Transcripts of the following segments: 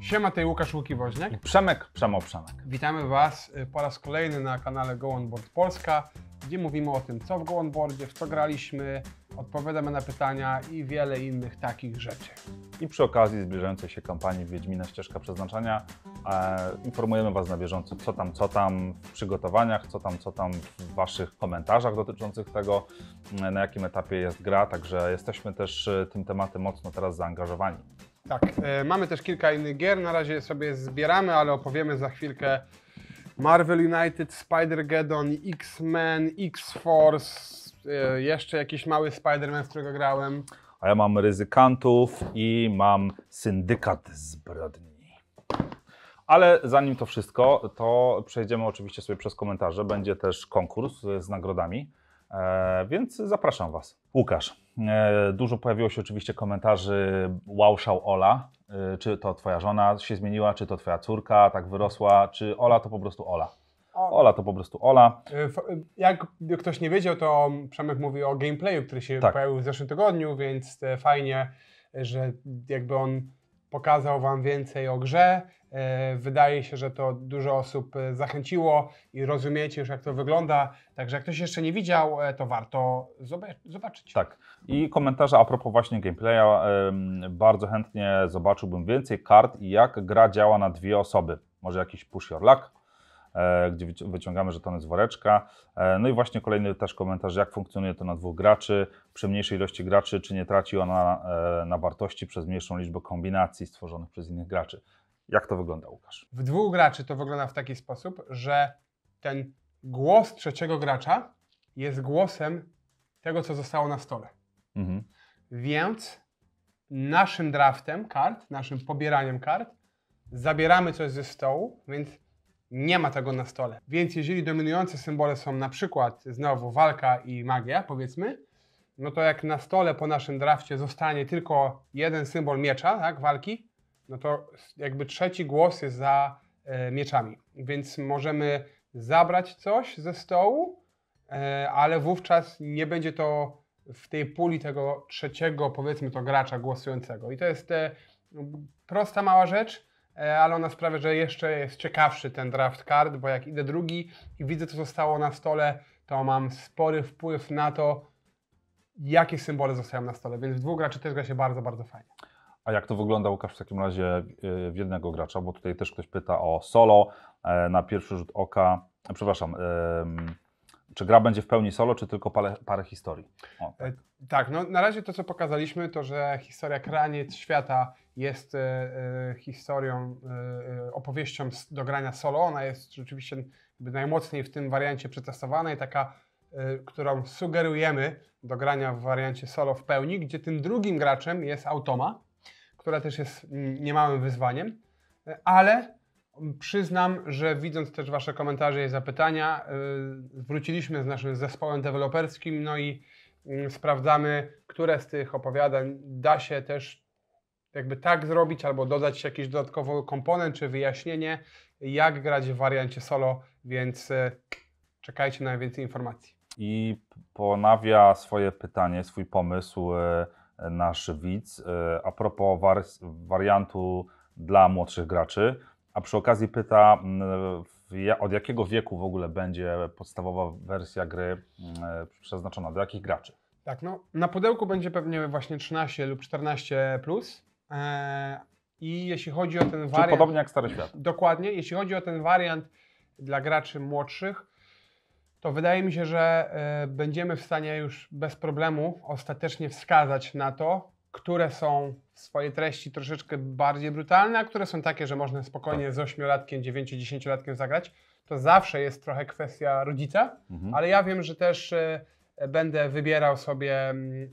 Siema, tej Łukasz Łuki I Przemek Przemo Przemek. Witamy Was y, po raz kolejny na kanale Go On Board Polska, gdzie mówimy o tym, co w Go On Boardzie, w co graliśmy, odpowiadamy na pytania i wiele innych takich rzeczy. I przy okazji zbliżającej się kampanii Wiedźmina Ścieżka Przeznaczenia e, informujemy Was na bieżąco, co tam, co tam w przygotowaniach, co tam, co tam w Waszych komentarzach dotyczących tego, na jakim etapie jest gra, także jesteśmy też e, tym tematem mocno teraz zaangażowani. Tak, e, mamy też kilka innych gier, na razie sobie zbieramy, ale opowiemy za chwilkę Marvel United, Spider-Geddon, X-Men, X-Force, e, jeszcze jakiś mały Spider-Man, z którego grałem. A ja mam ryzykantów i mam syndykat zbrodni. Ale zanim to wszystko, to przejdziemy oczywiście sobie przez komentarze. Będzie też konkurs z nagrodami, e, więc zapraszam Was. Łukasz. E, dużo pojawiło się oczywiście komentarzy wow, szał Ola. E, czy to twoja żona się zmieniła, czy to twoja córka tak wyrosła, czy Ola to po prostu Ola. Ola to po prostu Ola. E, jak ktoś nie wiedział, to Przemek mówi o gameplayu, który się tak. pojawił w zeszłym tygodniu, więc fajnie, że jakby on pokazał Wam więcej o grze. E, wydaje się, że to dużo osób e, zachęciło i rozumiecie już, jak to wygląda. Także jak ktoś jeszcze nie widział, e, to warto zobaczyć. Tak. I komentarze a propos właśnie gameplaya. Bardzo chętnie zobaczyłbym więcej kart i jak gra działa na dwie osoby. Może jakiś push your luck, E, gdzie wyciągamy żetony z woreczka. E, no i właśnie kolejny też komentarz, jak funkcjonuje to na dwóch graczy. Przy mniejszej ilości graczy, czy nie traci ona e, na wartości przez mniejszą liczbę kombinacji stworzonych przez innych graczy? Jak to wygląda, Łukasz? W dwóch graczy to wygląda w taki sposób, że ten głos trzeciego gracza jest głosem tego, co zostało na stole. Mhm. Więc naszym draftem kart, naszym pobieraniem kart, zabieramy coś ze stołu, więc nie ma tego na stole. Więc jeżeli dominujące symbole są na przykład znowu walka i magia, powiedzmy, no to jak na stole po naszym drafcie zostanie tylko jeden symbol miecza, tak, walki, no to jakby trzeci głos jest za e, mieczami. Więc możemy zabrać coś ze stołu, e, ale wówczas nie będzie to w tej puli tego trzeciego, powiedzmy to, gracza głosującego. I to jest e, prosta, mała rzecz, E, ale ona sprawia, że jeszcze jest ciekawszy ten draft card, bo jak idę drugi i widzę, co zostało na stole, to mam spory wpływ na to, jakie symbole zostają na stole. Więc w dwóch graczy też gra się bardzo, bardzo fajnie. A jak to wygląda, Łukasz, w takim razie e, w jednego gracza? Bo tutaj też ktoś pyta o solo. E, na pierwszy rzut oka, przepraszam, czy gra będzie w pełni solo, czy tylko parę, parę historii? O, tak. tak. no na razie to, co pokazaliśmy, to że historia kraniec świata jest e, e, historią, e, opowieścią do grania solo. Ona jest rzeczywiście najmocniej w tym wariancie przetestowana i taka, którą sugerujemy do grania w wariancie solo w pełni, gdzie tym drugim graczem jest Automa, która też jest mm, niemałym wyzwaniem, ale mm, przyznam, że widząc też Wasze komentarze i zapytania, wróciliśmy z naszym zespołem deweloperskim, no i mm, sprawdzamy, które z tych opowiadań da się też jakby tak zrobić, albo dodać jakiś dodatkowy komponent czy wyjaśnienie, jak grać w wariancie solo, więc e, czekajcie na więcej informacji. I ponawia swoje pytanie, swój pomysł e, nasz widz e, a propos wariantu dla młodszych graczy, a przy okazji pyta, mm, od jakiego wieku w ogóle będzie podstawowa wersja gry mm, przeznaczona, do jakich graczy? Tak, no na pudełku będzie pewnie właśnie 13 lub 14 plus. E, I jeśli chodzi o ten Czyli wariant. podobnie jak Stary Świat. Dokładnie. Jeśli chodzi o ten wariant dla graczy młodszych, to wydaje mi się, że e, będziemy w stanie już bez problemu ostatecznie wskazać na to, które są w swojej treści troszeczkę bardziej brutalne, a które są takie, że można spokojnie tak. z 8-latkiem, 9-10-latkiem zagrać. To zawsze jest trochę kwestia rodzica, mhm. ale ja wiem, że też e, będę wybierał sobie mm,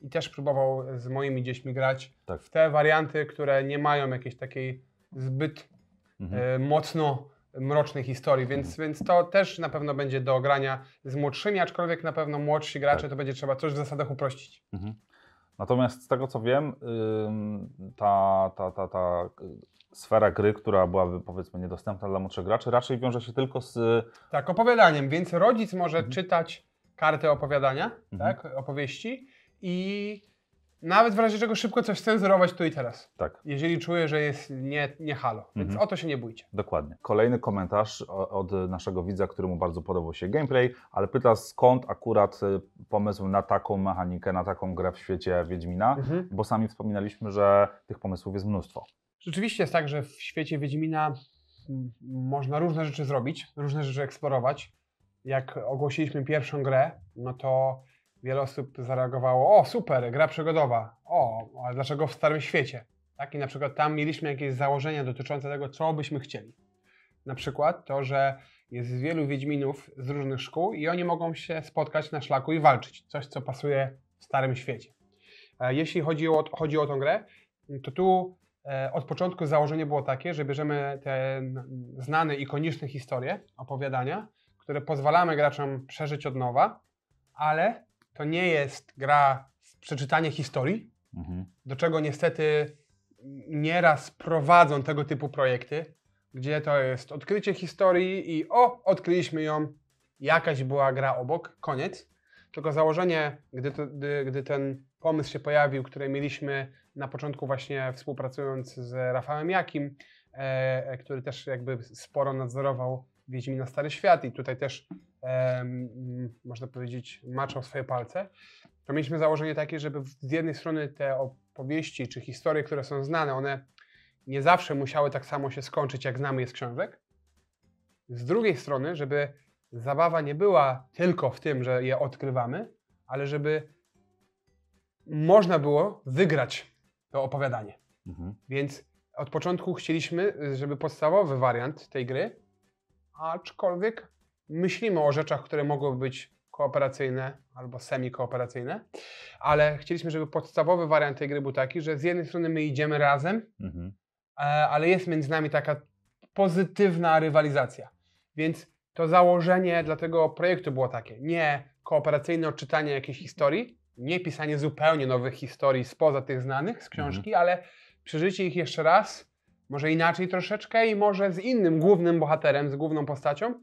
i też próbował z moimi dziećmi grać tak. w te warianty, które nie mają jakiejś takiej zbyt mhm. E, mocno mrocznej historii, więc, mhm. więc to też na pewno będzie do grania z młodszymi, aczkolwiek na pewno młodsi gracze tak. to będzie trzeba coś w zasadach uprościć. Mhm. Natomiast z tego co wiem, ta, ta, ta, ta y, sfera gry, która byłaby powiedzmy niedostępna dla młodszych graczy, raczej wiąże się tylko z. Tak, opowiadaniem, więc rodzic może mhm. czytać kartę opowiadania, mhm. tak, opowieści i nawet w razie czego szybko coś cenzurować tu i teraz. Tak. Jeżeli czuję, że jest nie, nie halo. Więc mhm. o to się nie bójcie. Dokładnie. Kolejny komentarz e, od naszego widza, któremu bardzo podobał się gameplay, ale pyta skąd akurat e, pomysł na taką mechanikę, na taką grę w świecie Wiedźmina, mhm. bo sami wspominaliśmy, że tych pomysłów jest mnóstwo. Rzeczywiście jest tak, że w świecie Wiedźmina można różne rzeczy zrobić, różne rzeczy eksplorować. Jak ogłosiliśmy pierwszą grę, no to wiele osób zareagowało, o super, gra przygodowa, o, a dlaczego w Starym Świecie? Tak? I na przykład tam mieliśmy jakieś założenia dotyczące tego, co byśmy chcieli. Na przykład to, że jest wielu Wiedźminów z różnych szkół i oni mogą się spotkać na szlaku i walczyć. Coś, co pasuje w Starym Świecie. E, jeśli chodzi o, chodzi o tą grę, to tu e, od początku założenie było takie, że bierzemy te znane, ikoniczne historie, opowiadania, które pozwalamy graczom przeżyć od nowa, ale to nie jest gra przeczytanie historii, mhm. do czego niestety nieraz prowadzą tego typu projekty, gdzie to jest odkrycie historii i o, odkryliśmy ją, jakaś była gra obok, koniec. Tylko założenie, gdy, to, gdy, gdy ten pomysł się pojawił, który mieliśmy na początku właśnie współpracując z Rafałem Jakim, e, e który też jakby sporo nadzorował na Stary Świat i tutaj też można powiedzieć, maczał swoje palce, to mieliśmy założenie takie, żeby z jednej strony te opowieści czy historie, które są znane, one nie zawsze musiały tak samo się skończyć, jak znamy je z książek. Z drugiej strony, żeby zabawa nie była tylko w tym, że je odkrywamy, ale żeby można było wygrać to opowiadanie. Mhm. Więc od początku chcieliśmy, żeby podstawowy wariant tej gry, aczkolwiek myślimy o rzeczach, które mogłyby być kooperacyjne albo semi-kooperacyjne, ale chcieliśmy, żeby podstawowy wariant tej gry był taki, że z jednej strony my idziemy razem, mhm. E, ale jest między nami taka pozytywna rywalizacja. Więc to założenie dla tego projektu było takie. Nie kooperacyjne odczytanie jakiejś historii, nie pisanie zupełnie nowych historii spoza tych znanych z mhm. książki, mhm. ale przeżycie ich jeszcze raz, może inaczej troszeczkę i może z innym głównym bohaterem, z główną postacią,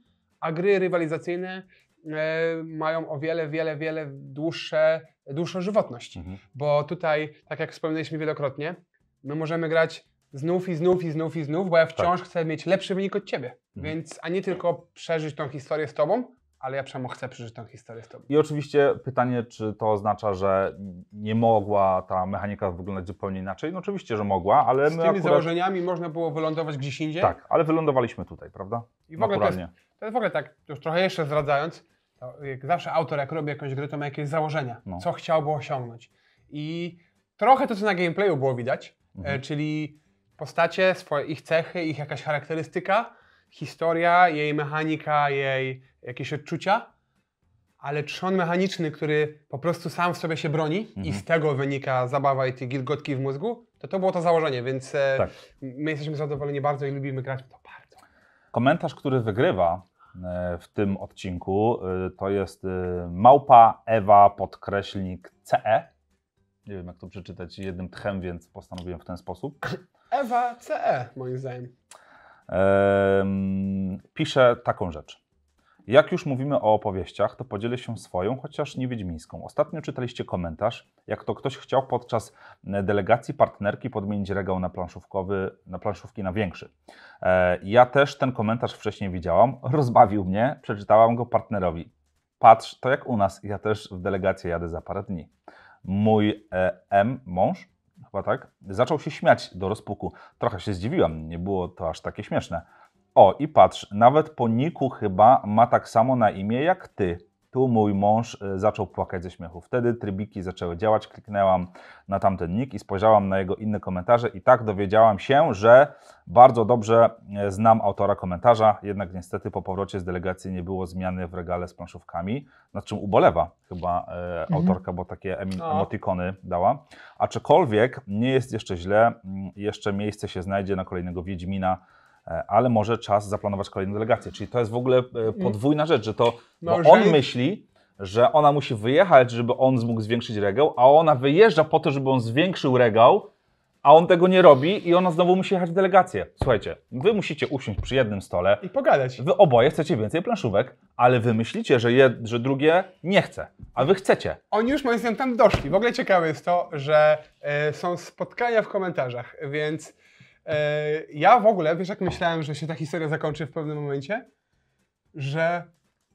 a gry rywalizacyjne e, mają o wiele, wiele, wiele dłuższe, dłuższą żywotność. Mhm. Bo tutaj, tak jak wspominaliśmy wielokrotnie, my możemy grać znów i znów i znów i znów, bo ja wciąż tak. chcę mieć lepszy wynik od ciebie. Mhm. Więc, a nie tylko przeżyć tą historię z tobą, ale ja przemo chcę przeżyć tę historię z tobą. I oczywiście pytanie, czy to oznacza, że nie mogła ta mechanika wyglądać zupełnie inaczej? No oczywiście, że mogła, ale z tymi akurat... założeniami można było wylądować gdzieś indziej? Tak, ale wylądowaliśmy tutaj, prawda? I w ogóle to jest, to jest, w ogóle tak, już trochę jeszcze zdradzając, jak zawsze autor jak robi jakąś grę, to ma jakieś założenia, no. co chciałby osiągnąć. I trochę to, co na gameplayu było widać, e, mhm. czyli postacie, swoje, ich cechy, ich jakaś charakterystyka, historia, jej mechanika, jej jakieś odczucia, ale trzon mechaniczny, który po prostu sam w sobie się broni mhm. i z tego wynika zabawa i te gilgotki w mózgu, to to było to założenie, więc e, tak. my jesteśmy zadowoleni bardzo i lubimy grać w to bardzo. Komentarz, który wygrywa e, w tym odcinku e, to jest małpa Ewa podkreślnik CE. Nie wiem jak to przeczytać jednym tchem, więc postanowiłem w ten sposób. Ewa CE moim zdaniem pisze taką rzecz. Jak już mówimy o opowieściach, to podzielę się swoją, chociaż nie wiedźmińską. Ostatnio czytaliście komentarz, jak to ktoś chciał podczas e, delegacji partnerki podmienić regał na, planszówkowy, na planszówki na większy. E, ja też ten komentarz wcześniej widziałam, rozbawił mnie, przeczytałam go partnerowi. Patrz, to jak u nas, ja też w delegację jadę za parę dni. Mój e, M, mąż, chyba tak, zaczął się śmiać do rozpuku. Trochę się zdziwiłam, nie było to aż takie śmieszne. O, i patrz, nawet po niku chyba ma tak samo na imię jak ty. Tu mój mąż y, zaczął płakać ze śmiechu. Wtedy trybiki zaczęły działać, kliknęłam na tamten nick i spojrzałam na jego inne komentarze i tak dowiedziałam się, że bardzo dobrze y, znam autora komentarza, jednak niestety po powrocie z delegacji nie było zmiany w regale z planszówkami, nad czym ubolewa chyba e, mhm. autorka, bo takie em no. emotikony dała. Aczkolwiek nie jest jeszcze źle, mm, jeszcze miejsce się znajdzie na kolejnego Wiedźmina, E, ale może czas zaplanować kolejną delegację. Czyli to jest w ogóle e, podwójna rzecz, że to no, bo on myśli, że ona musi wyjechać, żeby on mógł zwiększyć regał, a ona wyjeżdża po to, żeby on zwiększył regał, a on tego nie robi i ona znowu musi jechać w delegację. Słuchajcie, wy musicie usiąść przy jednym stole. I pogadać. Wy oboje chcecie więcej planszówek, ale wy myślicie, że, je, że drugie nie chce, a wy chcecie. Oni już moim zdaniem tam doszli. W ogóle ciekawe jest to, że y, są spotkania w komentarzach, więc E, ja w ogóle, wiesz jak myślałem, że się ta historia zakończy w pewnym momencie? Że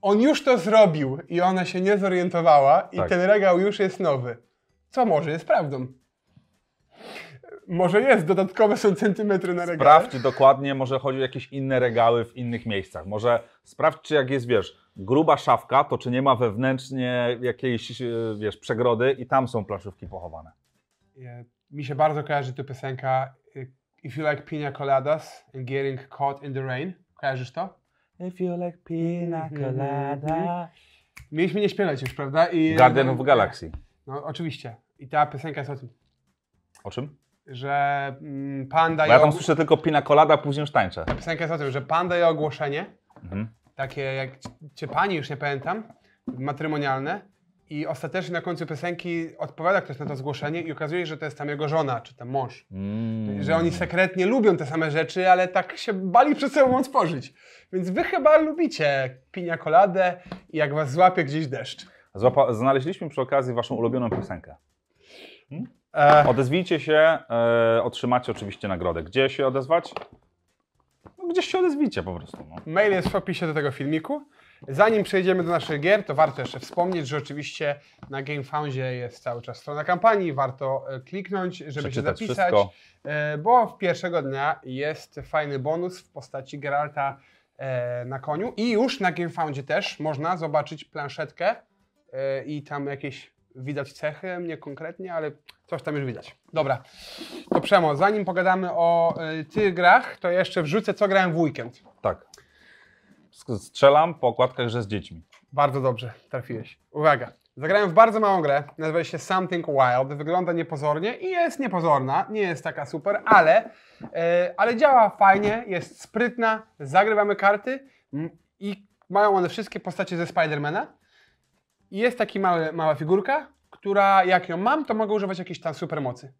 on już to zrobił i ona się nie zorientowała i tak. ten regał już jest nowy. Co może jest prawdą. Może jest, dodatkowe są centymetry na regale. Sprawdź dokładnie, może chodzi o jakieś inne regały w innych miejscach. Może sprawdź, czy jak jest, wiesz, gruba szafka, to czy nie ma wewnętrznie jakiejś, e, wiesz, przegrody i tam są plaszówki pochowane. Mi się bardzo kojarzy tu piosenka If you like pina coladas and getting caught in the rain. Kojarzysz to? If you like pina mhm. colada. Mieliśmy nie śpiewać już, prawda? I, Garden of Galaxy. No oczywiście. I ta piosenka jest o tym. O czym? Że mm, panda Bo ja tam słyszę tylko pina colada, później już tańczę. Ta piosenka jest o tym, że panda i ogłoszenie, Mhm. takie jak cię pani, już nie pamiętam, matrymonialne, i ostatecznie na końcu piosenki odpowiada ktoś na to zgłoszenie i okazuje się, że to jest tam jego żona, czy tam mąż. Mm. Że oni sekretnie lubią te same rzeczy, ale tak się bali przed sobą otworzyć. Więc wy chyba lubicie pinia koladę i jak was złapie gdzieś deszcz. Złapa znaleźliśmy przy okazji waszą ulubioną piosenkę. Hmm? E. Odezwijcie się, e, otrzymacie oczywiście nagrodę. Gdzie się odezwać? gdzieś się odezwijcie po prostu. No. Mail jest w opisie do tego filmiku. Zanim przejdziemy do naszych gier, to warto jeszcze wspomnieć, że oczywiście na GameFoundzie jest cały czas strona kampanii. Warto e, kliknąć, żeby się zapisać, wszystko. E, bo w pierwszego dnia jest fajny bonus w postaci Geralta e, na koniu. I już na GameFoundzie też można zobaczyć planszetkę i tam jakieś widać cechy, mnie konkretnie, ale coś tam już widać. Dobra, to Przemo, zanim pogadamy o y, tych grach, to jeszcze wrzucę, co grałem w weekend. Tak. Strzelam po okładkach, że z dziećmi. Bardzo dobrze, trafiłeś. Uwaga, zagrałem w bardzo małą grę, nazywa się Something Wild, wygląda niepozornie i jest niepozorna, nie jest taka super, ale, y, ale działa fajnie, jest sprytna, zagrywamy karty i mają one wszystkie postacie ze Spidermana i jest taki mały, mała figurka, która jak ją mam, to mogę używać jakiejś tam supermocy.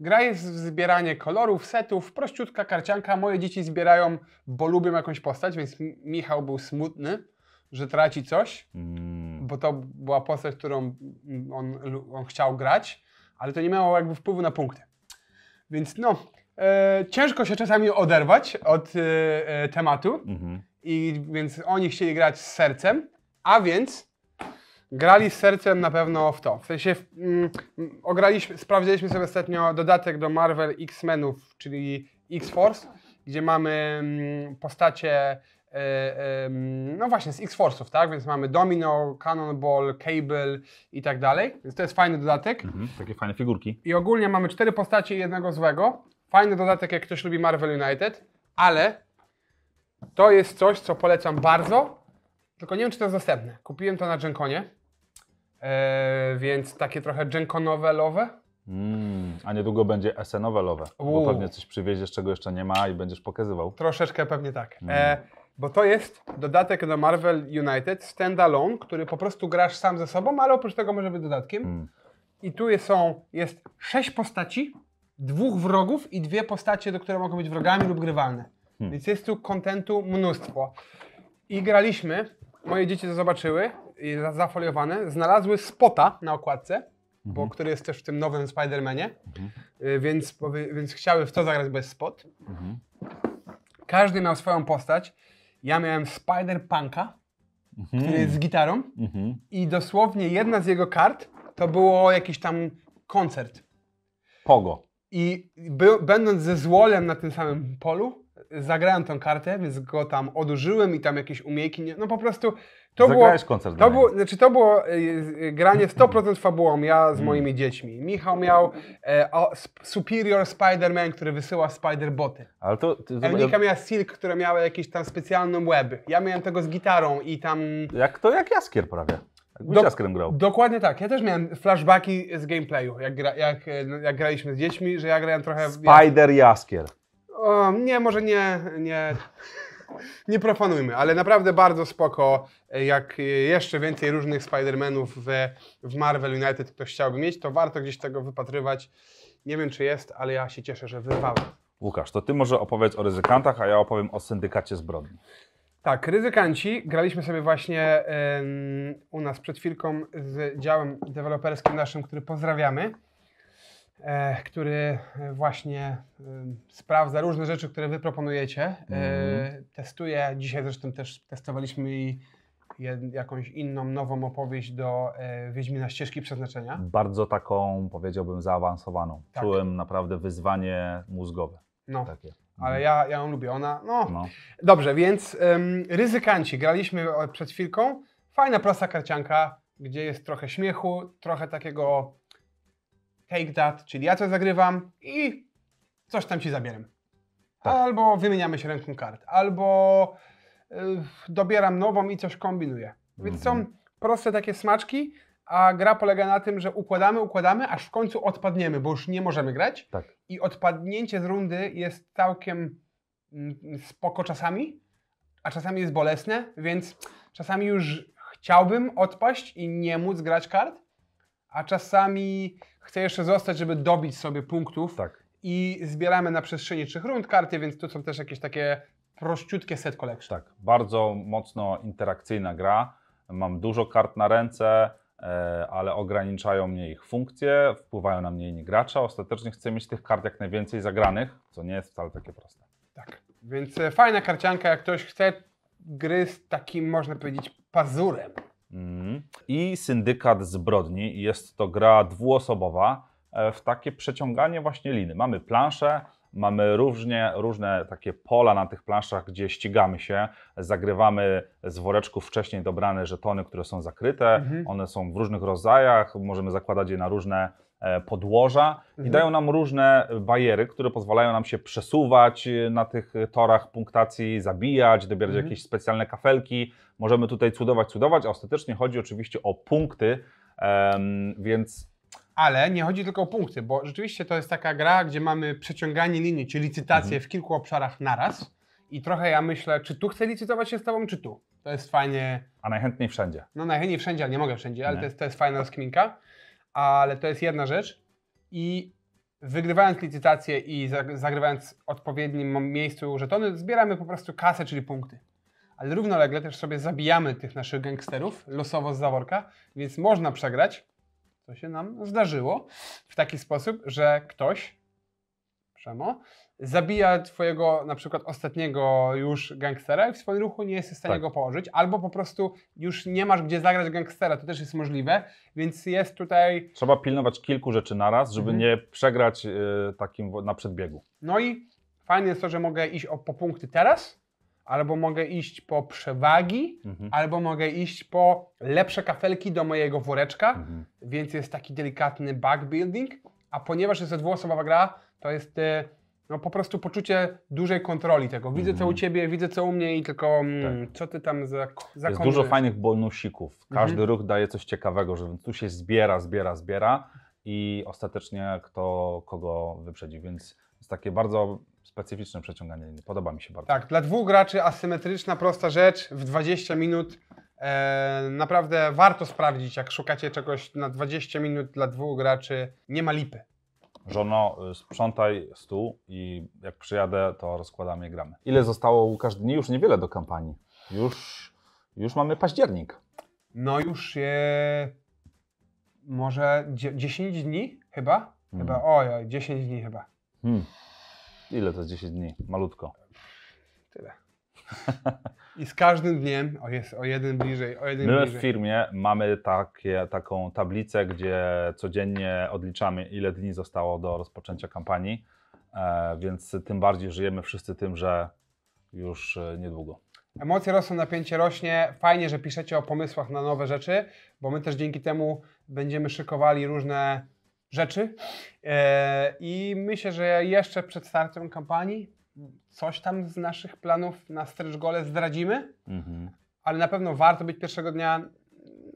Gra jest w zbieranie kolorów, setów, prościutka karcianka. Moje dzieci zbierają, bo lubią jakąś postać, więc Michał był smutny, że traci coś, mm. bo to była postać, którą on, on, chciał grać, ale to nie miało jakby wpływu na punkty. Więc no, e, ciężko się czasami oderwać od e, e tematu, mm -hmm. i więc oni chcieli grać z sercem, a więc grali z sercem na pewno w to. W sensie mm, ograliśmy, sprawdziliśmy sobie ostatnio dodatek do Marvel X-Menów, czyli X-Force, gdzie mamy mm, postacie e, no właśnie, z X-Force'ów, tak? Więc mamy Domino, Cannonball, Cable i tak dalej. Więc to jest fajny dodatek. Mhm, takie fajne figurki. I ogólnie mamy cztery postacie i jednego złego. Fajny dodatek, jak ktoś lubi Marvel United, ale to jest coś, co polecam bardzo, tylko nie wiem, czy to jest dostępne. Kupiłem to na Genconie E, więc takie trochę dżenkonowelowe. Mm, a niedługo będzie esenowelowe, bo pewnie coś przywieziesz, czego jeszcze nie ma i będziesz pokazywał. Troszeczkę pewnie tak. E, mm. bo to jest dodatek do Marvel United standalone, który po prostu grasz sam ze sobą, ale oprócz tego może być dodatkiem. Mm. I tu jest, są, jest sześć postaci, dwóch wrogów i dwie postacie, do które mogą być wrogami lub grywalne. Hmm. Więc jest tu kontentu mnóstwo. I graliśmy, moje dzieci to zobaczyły zafoliowane, znalazły spota na okładce, mhm. bo, który jest też w tym nowym Spider-Manie, mhm. Y, więc, więc chciały w to zagrać bo jest spot. Mhm. Każdy miał swoją postać. Ja miałem Spider-Punka, mhm. który jest z gitarą mhm. i dosłownie jedna z jego kart to było jakiś tam koncert. Pogo. I by, będąc ze Złolem na tym samym polu, zagrałem tą kartę, więc go tam odurzyłem i tam jakieś umiejki, no po prostu to było, koncert to było, znaczy to było y, y, granie 100% fabułą, ja z mm. moimi dziećmi. Michał miał e, o, Superior Spider-Man, który wysyła Spider-Boty. Ale to, to, miała Silk, która miała jakieś tam specjalną web. Ja miałem tego z gitarą i tam... Jak to jak Jaskier prawie. Jakbyś Do, grał. Dokładnie tak. Ja też miałem flashbacki z gameplayu, jak, gra, jak, e, no, jak graliśmy z dziećmi, że ja grałem trochę... Spider-Jaskier. O, nie, może nie... nie nie profanujmy, ale naprawdę bardzo spoko, e, jak e, jeszcze więcej różnych Spider-Manów w, w Marvel United ktoś chciałby mieć, to warto gdzieś tego wypatrywać. Nie wiem, czy jest, ale ja się cieszę, że wyrwałem. Łukasz, to ty może opowiedz o ryzykantach, a ja opowiem o syndykacie zbrodni. Tak, ryzykanci. Graliśmy sobie właśnie u nas przed chwilką z działem deweloperskim naszym, który pozdrawiamy. E, który e, właśnie sprawdza różne rzeczy, które Wy proponujecie. Mm. Testuje, dzisiaj zresztą też testowaliśmy i jakąś inną, nową opowieść do e, Wiedźmina Ścieżki Przeznaczenia. Bardzo taką, powiedziałbym, zaawansowaną. Tak. Czułem naprawdę wyzwanie mózgowe. No. Takie. Ale mhm. ja, ja ją lubię. Ona, no. no. Dobrze, więc ym, ryzykanci. Graliśmy przed chwilką. Fajna, prosta karcianka, gdzie jest trochę śmiechu, trochę takiego take that, czyli ja coś zagrywam i coś tam ci zabieram. Tak. Albo wymieniamy się ręką kart, albo y, dobieram nową i coś kombinuję. Więc mm -hmm. są mhm. proste takie smaczki, a gra polega na tym, że układamy, układamy, aż w końcu odpadniemy, bo już nie możemy grać. Tak. I odpadnięcie z rundy jest całkiem mm, spoko czasami, a czasami jest bolesne, więc czasami już chciałbym odpaść i nie móc grać kart, a czasami chcę jeszcze zostać, żeby dobić sobie punktów. Tak. I zbieramy na przestrzeni trzech rund karty, więc to są też jakieś takie prościutkie set collection. Tak, bardzo mocno interakcyjna gra. Mam dużo kart na ręce, e, ale ograniczają mnie ich funkcje, wpływają na mnie inni gracze. Ostatecznie chcę mieć tych kart jak najwięcej zagranych, co nie jest wcale takie proste. Tak, więc e, fajna karcianka, jak ktoś chce gry z takim, można powiedzieć, pazurem. Mm. I Syndykat Zbrodni. Jest to gra dwuosobowa e, w takie przeciąganie właśnie liny. Mamy planszę, mamy różnie, różne takie pola na tych planszach, gdzie ścigamy się, zagrywamy z woreczków wcześniej dobrane żetony, które są zakryte, mhm. one są w różnych rodzajach, możemy zakładać je na różne E, podłoża i mhm. dają nam różne bariery, które pozwalają nam się przesuwać e, na tych torach punktacji, zabijać, dobierać mhm. jakieś specjalne kafelki. Możemy tutaj cudować, cudować, a ostatecznie chodzi oczywiście o punkty, więc ale nie chodzi tylko o punkty, bo rzeczywiście to jest taka gra, gdzie mamy przeciąganie linii, czy licytację mhm. w kilku obszarach naraz. I trochę ja myślę, czy tu chcę licytować się z tobą, czy tu. To jest fajnie. A najchętniej wszędzie. No najchętniej wszędzie, ale nie mogę wszędzie, ale to jest, to jest fajna skminka ale to jest jedna rzecz. I wygrywając licytację i zagrywając w odpowiednim miejscu żetony, zbieramy po prostu kasę, czyli punkty. Ale równolegle też sobie zabijamy tych naszych gangsterów losowo z zaworka, więc można przegrać, co się nam zdarzyło, w taki sposób, że ktoś Przemo, zabija twojego na przykład ostatniego już gangstera i w swoim ruchu nie jesteś w stanie tak. go położyć, albo po prostu już nie masz gdzie zagrać gangstera, to też jest możliwe, więc jest tutaj... Trzeba pilnować kilku rzeczy naraz, żeby mhm. nie przegrać y, takim na przedbiegu. No i fajne jest to, że mogę iść o, po punkty teraz, albo mogę iść po przewagi, mhm. albo mogę iść po lepsze kafelki do mojego woreczka, mhm. więc jest taki delikatny building, a ponieważ jest to dwuosobowa gra, to jest e, no, po prostu poczucie dużej kontroli tego. Widzę co u mhm. ciebie, widzę co u mnie i tylko mm, tak. co ty tam za, za Jest dużo fajnych bonusików. Mhm. Każdy ruch daje coś ciekawego, że tu się zbiera, zbiera, zbiera i ostatecznie kto kogo wyprzedzi, więc jest takie bardzo specyficzne przeciąganie linii. Podoba mi się bardzo. Tak, dla dwóch graczy asymetryczna, prosta rzecz w 20 minut. E, naprawdę warto sprawdzić, jak szukacie czegoś na 20 minut dla dwóch graczy, nie ma lipy. Żono, y, sprzątaj stół i jak przyjadę, to rozkładamy i gramy. Ile zostało, Łukasz, dni? Już niewiele do kampanii. Już, już mamy październik. No już je... może 10 dni chyba? Chyba, hmm. oj ojoj, 10 dni chyba. Hmm. Ile to jest 10 dni? Malutko. Tyle. I z każdym dniem, o, jest, o jeden bliżej, o jeden My bliżej. w firmie mamy takie, taką tablicę, gdzie codziennie odliczamy, ile dni zostało do rozpoczęcia kampanii, e, więc tym bardziej żyjemy wszyscy tym, że już e, niedługo. Emocje rosną, napięcie rośnie. Fajnie, że piszecie o pomysłach na nowe rzeczy, bo my też dzięki temu będziemy szykowali różne rzeczy. E, I myślę, że jeszcze przed startem kampanii coś tam z naszych planów na stretch gole zdradzimy, mhm. ale na pewno warto być pierwszego dnia,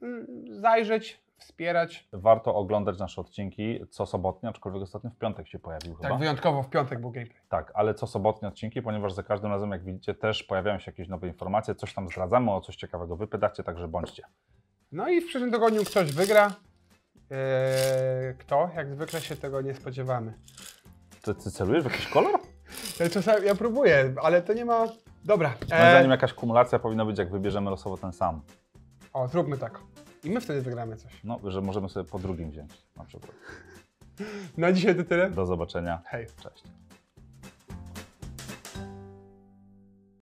mm, zajrzeć, wspierać. Warto oglądać nasze odcinki co sobotnie, aczkolwiek ostatnio w piątek się pojawił Tak, wyjątkowo w piątek był gameplay. Tak, ale co sobotnie odcinki, ponieważ za każdym razem, jak widzicie, też pojawiają się jakieś nowe informacje, coś tam zdradzamy, o coś ciekawego wypytacie, także bądźcie. No i w przyszłym tygodniu ktoś wygra. Eee, kto? Jak zwykle się tego nie spodziewamy. Ty, ty celujesz w jakiś kolor? E, czasami ja próbuję, ale to nie ma... Dobra. Moim e- zdaniem jakaś kumulacja powinna być, jak wybierzemy losowo ten sam. O, zróbmy tak. I my wtedy wygramy coś. No, że możemy sobie po drugim wziąć na przykład. Na no, dzisiaj to tyle. Do zobaczenia. Hej. Cześć.